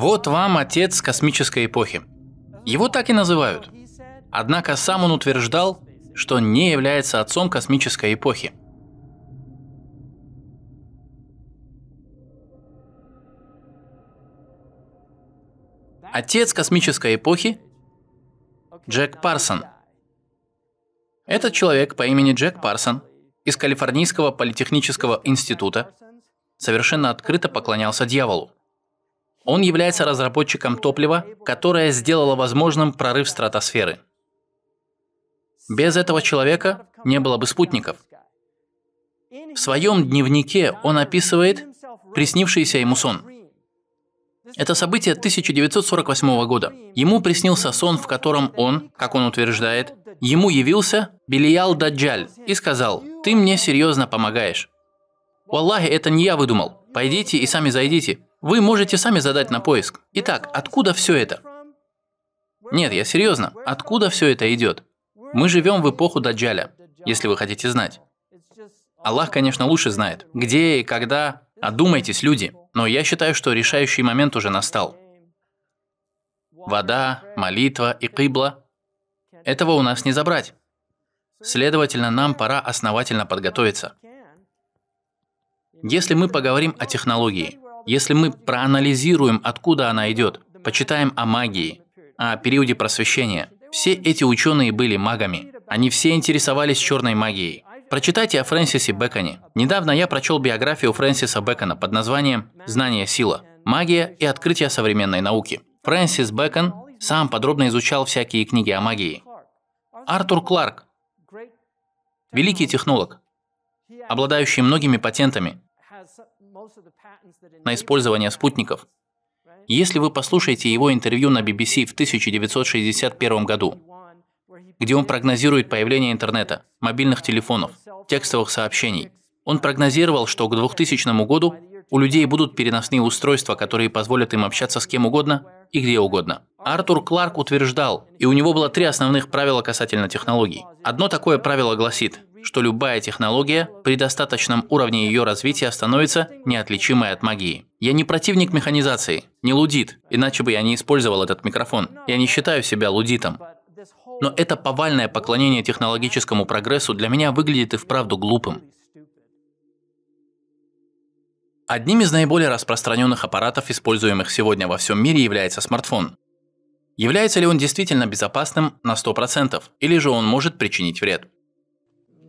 Вот вам отец космической эпохи. Его так и называют. Однако сам он утверждал, что не является отцом космической эпохи. Отец космической эпохи – Джек Парсон. Этот человек по имени Джек Парсон из Калифорнийского политехнического института совершенно открыто поклонялся дьяволу. Он является разработчиком топлива, которое сделало возможным прорыв стратосферы. Без этого человека не было бы спутников. В своем дневнике он описывает приснившийся ему сон. Это событие 1948 года. Ему приснился сон, в котором он, как он утверждает, ему явился Белиял Даджаль и сказал, «Ты мне серьезно помогаешь». У «Валлахи, это не я выдумал. Пойдите и сами зайдите. Вы можете сами задать на поиск. Итак, откуда все это? Нет, я серьезно. Откуда все это идет? Мы живем в эпоху Даджаля, если вы хотите знать. Аллах, конечно, лучше знает, где и когда. Одумайтесь, люди. Но я считаю, что решающий момент уже настал. Вода, молитва и кыбла – этого у нас не забрать. Следовательно, нам пора основательно подготовиться. Если мы поговорим о технологии – если мы проанализируем, откуда она идет, почитаем о магии, о периоде просвещения, все эти ученые были магами. Они все интересовались черной магией. Прочитайте о Фрэнсисе Бэконе. Недавно я прочел биографию Фрэнсиса Бэкона под названием «Знание сила. Магия и открытие современной науки». Фрэнсис Бэкон сам подробно изучал всякие книги о магии. Артур Кларк – великий технолог, обладающий многими патентами, на использование спутников. Если вы послушаете его интервью на BBC в 1961 году, где он прогнозирует появление интернета, мобильных телефонов, текстовых сообщений, он прогнозировал, что к 2000 году у людей будут переносные устройства, которые позволят им общаться с кем угодно и где угодно. Артур Кларк утверждал, и у него было три основных правила касательно технологий. Одно такое правило гласит, что любая технология при достаточном уровне ее развития становится неотличимой от магии. Я не противник механизации, не лудит, иначе бы я не использовал этот микрофон. Я не считаю себя лудитом. Но это повальное поклонение технологическому прогрессу для меня выглядит и вправду глупым. Одним из наиболее распространенных аппаратов, используемых сегодня во всем мире, является смартфон. Является ли он действительно безопасным на 100% или же он может причинить вред?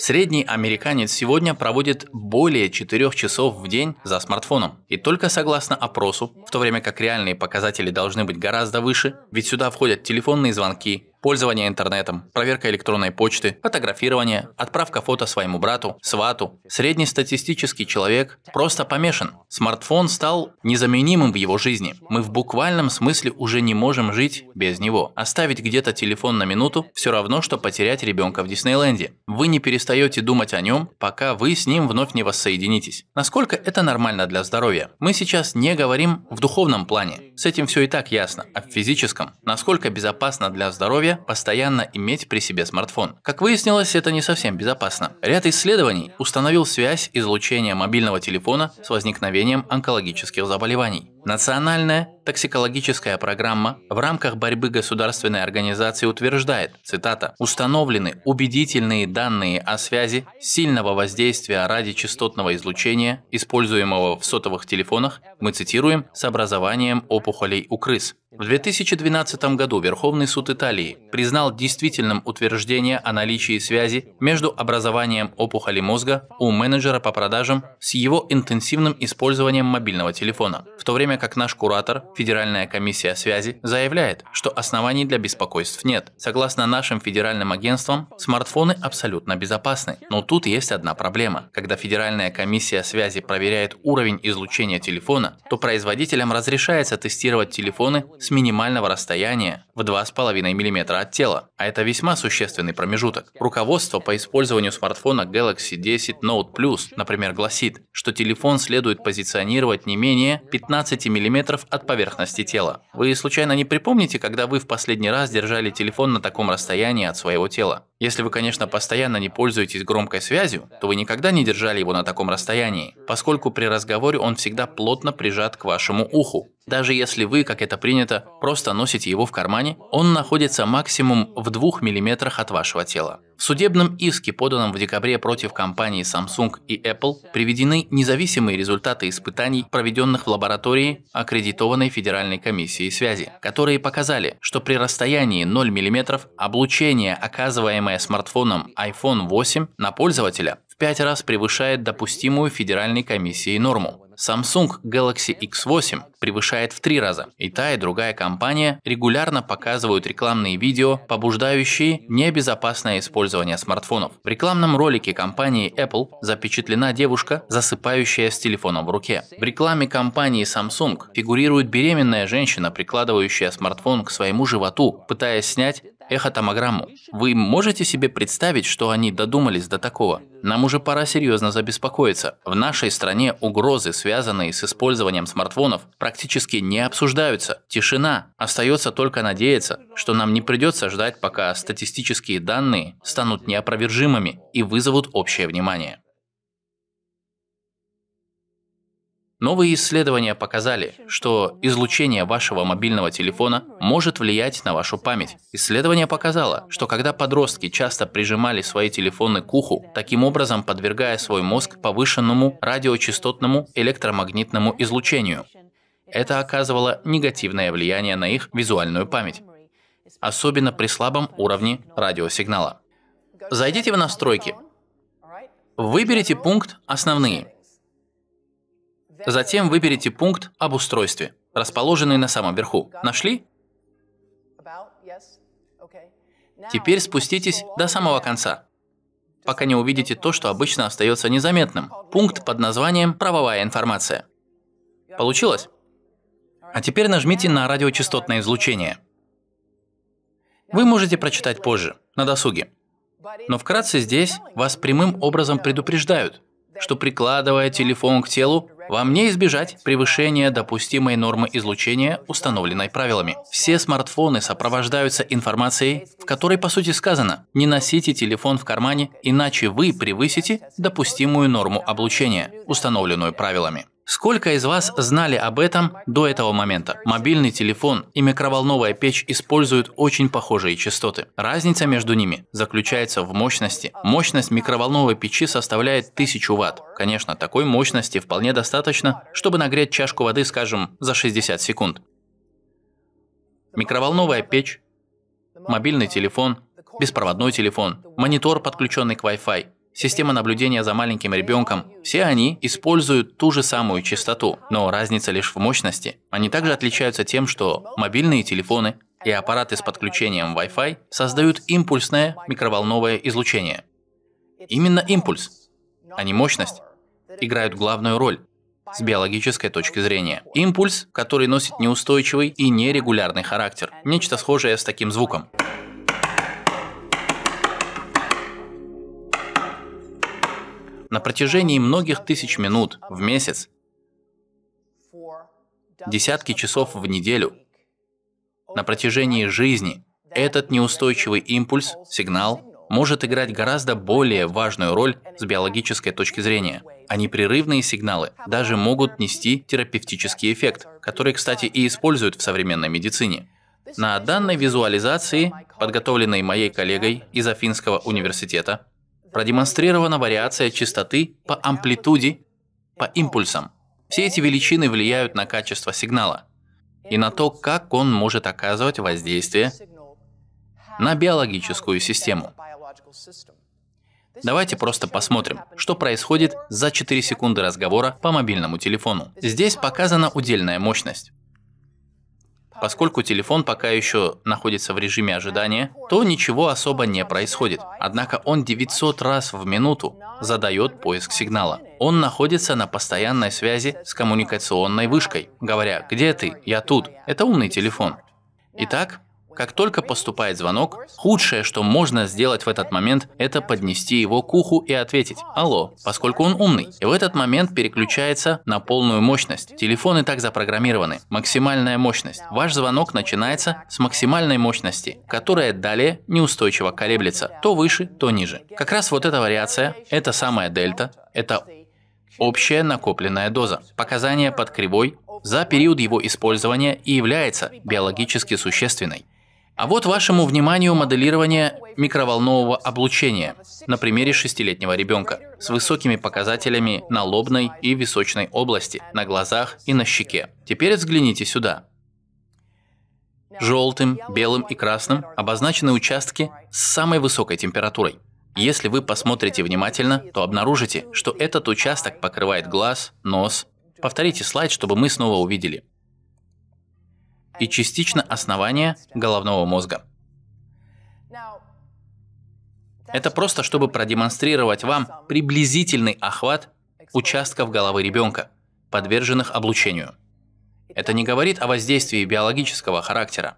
Средний американец сегодня проводит более 4 часов в день за смартфоном. И только согласно опросу, в то время как реальные показатели должны быть гораздо выше, ведь сюда входят телефонные звонки, пользование интернетом, проверка электронной почты, фотографирование, отправка фото своему брату, свату. Среднестатистический человек просто помешан. Смартфон стал незаменимым в его жизни. Мы в буквальном смысле уже не можем жить без него. Оставить где-то телефон на минуту – все равно, что потерять ребенка в Диснейленде. Вы не перестаете думать о нем, пока вы с ним вновь не воссоединитесь. Насколько это нормально для здоровья? Мы сейчас не говорим в духовном плане. С этим все и так ясно. А в физическом? Насколько безопасно для здоровья голове, постоянно иметь при себе смартфон. Как выяснилось, это не совсем безопасно. Ряд исследований установил связь излучения мобильного телефона с возникновением онкологических заболеваний. Национальная токсикологическая программа в рамках борьбы государственной организации утверждает, цитата, «установлены убедительные данные о связи сильного воздействия радиочастотного излучения, используемого в сотовых телефонах, мы цитируем, с образованием опухолей у крыс, в 2012 году Верховный суд Италии признал действительным утверждение о наличии связи между образованием опухоли мозга у менеджера по продажам с его интенсивным использованием мобильного телефона, в то время как наш куратор, Федеральная комиссия связи, заявляет, что оснований для беспокойств нет. Согласно нашим федеральным агентствам, смартфоны абсолютно безопасны. Но тут есть одна проблема. Когда Федеральная комиссия связи проверяет уровень излучения телефона, то производителям разрешается тестировать телефоны с с минимального расстояния в 2,5 мм от тела, а это весьма существенный промежуток. Руководство по использованию смартфона Galaxy 10 Note Plus, например, гласит, что телефон следует позиционировать не менее 15 мм от поверхности тела. Вы случайно не припомните, когда вы в последний раз держали телефон на таком расстоянии от своего тела? Если вы, конечно, постоянно не пользуетесь громкой связью, то вы никогда не держали его на таком расстоянии, поскольку при разговоре он всегда плотно прижат к вашему уху. Даже если вы, как это принято, просто носите его в кармане, он находится максимум в 2 мм от вашего тела. В судебном иске, поданном в декабре против компаний Samsung и Apple, приведены независимые результаты испытаний, проведенных в лаборатории аккредитованной Федеральной комиссией связи, которые показали, что при расстоянии 0 мм облучение, оказываемое смартфоном iPhone 8 на пользователя, в 5 раз превышает допустимую Федеральной комиссией норму. Samsung Galaxy X8 превышает в три раза. И та, и другая компания регулярно показывают рекламные видео, побуждающие небезопасное использование смартфонов. В рекламном ролике компании Apple запечатлена девушка, засыпающая с телефоном в руке. В рекламе компании Samsung фигурирует беременная женщина, прикладывающая смартфон к своему животу, пытаясь снять эхотомограмму. Вы можете себе представить, что они додумались до такого? Нам уже пора серьезно забеспокоиться. В нашей стране угрозы, связанные с использованием смартфонов, практически не обсуждаются. Тишина. Остается только надеяться, что нам не придется ждать, пока статистические данные станут неопровержимыми и вызовут общее внимание. Новые исследования показали, что излучение вашего мобильного телефона может влиять на вашу память. Исследование показало, что когда подростки часто прижимали свои телефоны к уху, таким образом подвергая свой мозг повышенному радиочастотному электромагнитному излучению, это оказывало негативное влияние на их визуальную память, особенно при слабом уровне радиосигнала. Зайдите в настройки. Выберите пункт «Основные» Затем выберите пункт об устройстве, расположенный на самом верху. Нашли? Теперь спуститесь до самого конца, пока не увидите то, что обычно остается незаметным. Пункт под названием «Правовая информация». Получилось? А теперь нажмите на радиочастотное излучение. Вы можете прочитать позже, на досуге. Но вкратце здесь вас прямым образом предупреждают, что прикладывая телефон к телу, вам не избежать превышения допустимой нормы излучения, установленной правилами. Все смартфоны сопровождаются информацией, в которой по сути сказано «не носите телефон в кармане, иначе вы превысите допустимую норму облучения, установленную правилами». Сколько из вас знали об этом до этого момента? Мобильный телефон и микроволновая печь используют очень похожие частоты. Разница между ними заключается в мощности. Мощность микроволновой печи составляет 1000 Вт. Конечно, такой мощности вполне достаточно, чтобы нагреть чашку воды, скажем, за 60 секунд. Микроволновая печь, мобильный телефон, беспроводной телефон, монитор, подключенный к Wi-Fi – система наблюдения за маленьким ребенком, все они используют ту же самую частоту, но разница лишь в мощности. Они также отличаются тем, что мобильные телефоны и аппараты с подключением Wi-Fi создают импульсное микроволновое излучение. Именно импульс, а не мощность, играют главную роль с биологической точки зрения. Импульс, который носит неустойчивый и нерегулярный характер. Нечто схожее с таким звуком. на протяжении многих тысяч минут в месяц, десятки часов в неделю, на протяжении жизни, этот неустойчивый импульс, сигнал, может играть гораздо более важную роль с биологической точки зрения. А непрерывные сигналы даже могут нести терапевтический эффект, который, кстати, и используют в современной медицине. На данной визуализации, подготовленной моей коллегой из Афинского университета, Продемонстрирована вариация частоты по амплитуде, по импульсам. Все эти величины влияют на качество сигнала и на то, как он может оказывать воздействие на биологическую систему. Давайте просто посмотрим, что происходит за 4 секунды разговора по мобильному телефону. Здесь показана удельная мощность. Поскольку телефон пока еще находится в режиме ожидания, то ничего особо не происходит. Однако он 900 раз в минуту задает поиск сигнала. Он находится на постоянной связи с коммуникационной вышкой, говоря «Где ты? Я тут». Это умный телефон. Итак, как только поступает звонок, худшее, что можно сделать в этот момент, это поднести его к уху и ответить «Алло», поскольку он умный. И в этот момент переключается на полную мощность. Телефоны так запрограммированы. Максимальная мощность. Ваш звонок начинается с максимальной мощности, которая далее неустойчиво колеблется. То выше, то ниже. Как раз вот эта вариация, это самая дельта, это общая накопленная доза. Показания под кривой за период его использования и является биологически существенной. А вот вашему вниманию моделирование микроволнового облучения на примере шестилетнего ребенка с высокими показателями на лобной и височной области, на глазах и на щеке. Теперь взгляните сюда. Желтым, белым и красным обозначены участки с самой высокой температурой. Если вы посмотрите внимательно, то обнаружите, что этот участок покрывает глаз, нос. Повторите слайд, чтобы мы снова увидели и частично основания головного мозга. Это просто, чтобы продемонстрировать вам приблизительный охват участков головы ребенка, подверженных облучению. Это не говорит о воздействии биологического характера.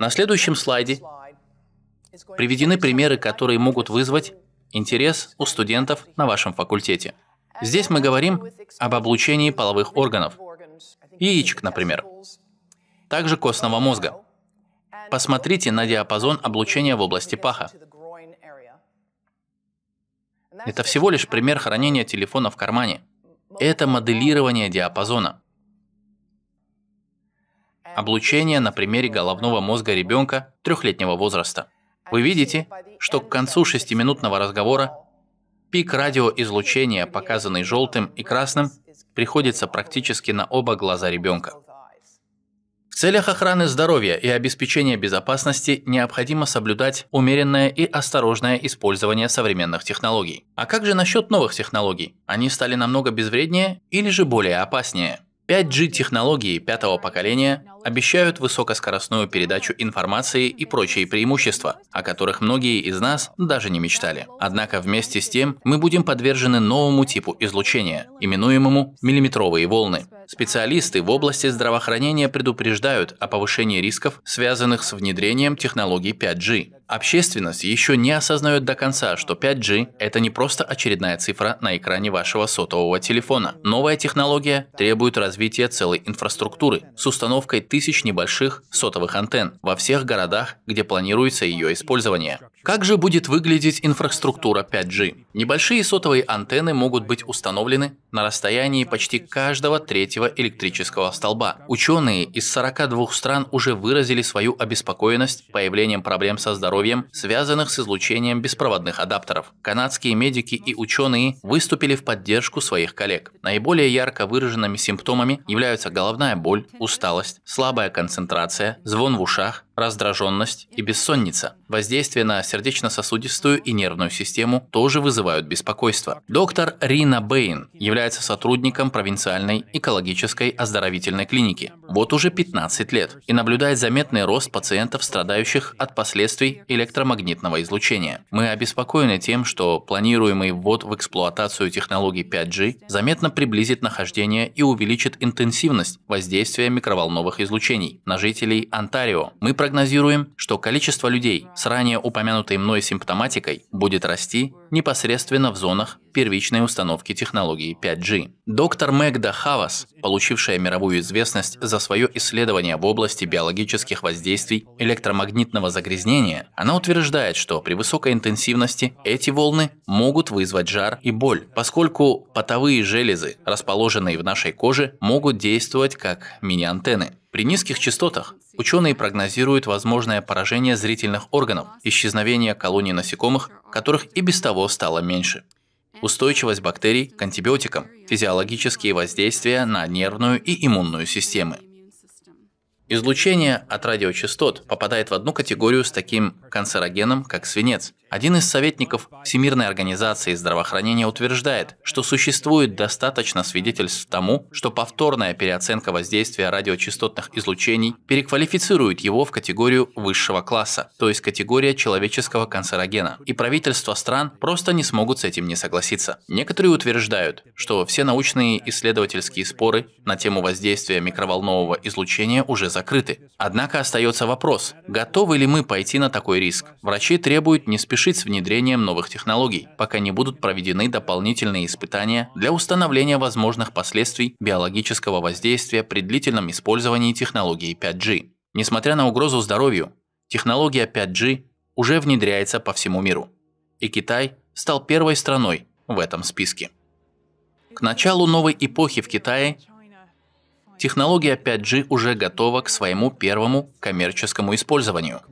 На следующем слайде приведены примеры, которые могут вызвать интерес у студентов на вашем факультете. Здесь мы говорим об облучении половых органов – яичек, например. Также костного мозга. Посмотрите на диапазон облучения в области паха. Это всего лишь пример хранения телефона в кармане. Это моделирование диапазона. Облучение на примере головного мозга ребенка трехлетнего возраста. Вы видите, что к концу шестиминутного разговора Пик радиоизлучения, показанный желтым и красным, приходится практически на оба глаза ребенка. В целях охраны здоровья и обеспечения безопасности необходимо соблюдать умеренное и осторожное использование современных технологий. А как же насчет новых технологий? Они стали намного безвреднее или же более опаснее? 5G-технологии пятого поколения обещают высокоскоростную передачу информации и прочие преимущества, о которых многие из нас даже не мечтали. Однако вместе с тем мы будем подвержены новому типу излучения, именуемому миллиметровые волны. Специалисты в области здравоохранения предупреждают о повышении рисков, связанных с внедрением технологий 5G. Общественность еще не осознает до конца, что 5G – это не просто очередная цифра на экране вашего сотового телефона. Новая технология требует развития развитие целой инфраструктуры с установкой тысяч небольших сотовых антенн во всех городах, где планируется ее использование. Как же будет выглядеть инфраструктура 5G? Небольшие сотовые антенны могут быть установлены на расстоянии почти каждого третьего электрического столба. Ученые из 42 стран уже выразили свою обеспокоенность появлением проблем со здоровьем, связанных с излучением беспроводных адаптеров. Канадские медики и ученые выступили в поддержку своих коллег. Наиболее ярко выраженными симптомами являются головная боль, усталость, слабая концентрация, звон в ушах, раздраженность и бессонница. Воздействие на сердечно-сосудистую и нервную систему тоже вызывают беспокойство. Доктор Рина Бэйн является сотрудником провинциальной экологической оздоровительной клиники. Вот уже 15 лет и наблюдает заметный рост пациентов, страдающих от последствий электромагнитного излучения. Мы обеспокоены тем, что планируемый ввод в эксплуатацию технологий 5G заметно приблизит нахождение и увеличит интенсивность воздействия микроволновых излучений на жителей Онтарио. Мы прогнозируем, что количество людей, с ранее упомянутой мной симптоматикой будет расти непосредственно в зонах первичной установки технологии 5G. Доктор Мэгда Хавас, получившая мировую известность за свое исследование в области биологических воздействий электромагнитного загрязнения, она утверждает, что при высокой интенсивности эти волны могут вызвать жар и боль, поскольку потовые железы, расположенные в нашей коже, могут действовать как мини-антенны. При низких частотах ученые прогнозируют возможное поражение зрительных органов, исчезновение колоний насекомых, которых и без того стало меньше. Устойчивость бактерий к антибиотикам, физиологические воздействия на нервную и иммунную системы. Излучение от радиочастот попадает в одну категорию с таким канцерогеном, как свинец, один из советников Всемирной организации здравоохранения утверждает, что существует достаточно свидетельств тому, что повторная переоценка воздействия радиочастотных излучений переквалифицирует его в категорию высшего класса, то есть категория человеческого канцерогена, и правительства стран просто не смогут с этим не согласиться. Некоторые утверждают, что все научные исследовательские споры на тему воздействия микроволнового излучения уже закрыты. Однако остается вопрос, готовы ли мы пойти на такой риск? Врачи требуют не спешить решить с внедрением новых технологий, пока не будут проведены дополнительные испытания для установления возможных последствий биологического воздействия при длительном использовании технологии 5G. Несмотря на угрозу здоровью, технология 5G уже внедряется по всему миру. И Китай стал первой страной в этом списке. К началу новой эпохи в Китае технология 5G уже готова к своему первому коммерческому использованию –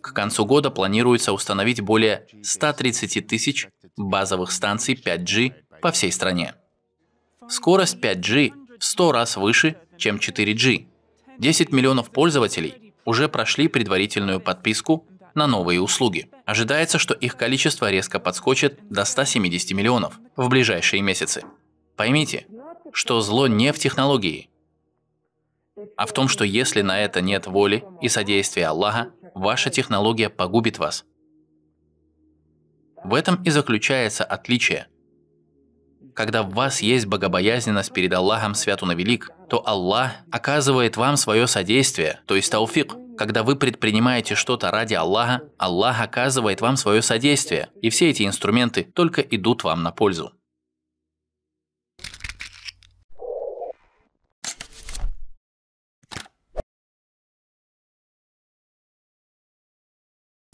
к концу года планируется установить более 130 тысяч базовых станций 5G по всей стране. Скорость 5G в 100 раз выше, чем 4G. 10 миллионов пользователей уже прошли предварительную подписку на новые услуги. Ожидается, что их количество резко подскочит до 170 миллионов в ближайшие месяцы. Поймите, что зло не в технологии – а в том, что если на это нет воли и содействия Аллаха, ваша технология погубит вас. В этом и заключается отличие. Когда в вас есть богобоязненность перед Аллахом свят он велик, то Аллах оказывает вам свое содействие, то есть тауфик. Когда вы предпринимаете что-то ради Аллаха, Аллах оказывает вам свое содействие, и все эти инструменты только идут вам на пользу.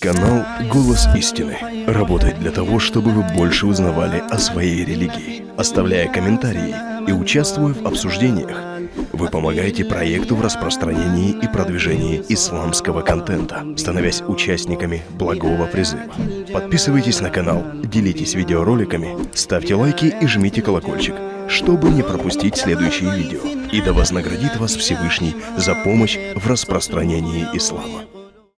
Канал «Голос истины» работает для того, чтобы вы больше узнавали о своей религии. Оставляя комментарии и участвуя в обсуждениях, вы помогаете проекту в распространении и продвижении исламского контента, становясь участниками благого призыва. Подписывайтесь на канал, делитесь видеороликами, ставьте лайки и жмите колокольчик, чтобы не пропустить следующие видео. И да вознаградит вас Всевышний за помощь в распространении ислама.